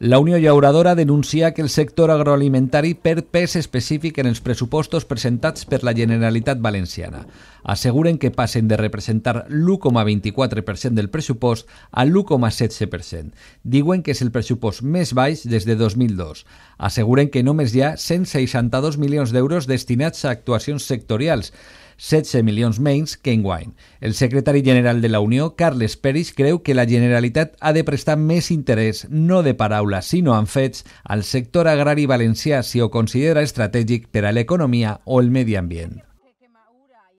La Unió Llauradora denuncia que el sector agroalimentari perd pes específic en els pressupostos presentats per la Generalitat Valenciana. Asseguren que passen de representar l'1,24% del pressupost a l'1,16%. Diuen que és el pressupost més baix des de 2002. Asseguren que només hi ha 162 milions d'euros destinats a actuacions sectorials 16 milions menys que en guany. El secretari general de la Unió, Carles Peris, creu que la Generalitat ha de prestar més interès, no de paraules, sinó en fets, al sector agrari valencià si ho considera estratègic per a l'economia o el medi ambient.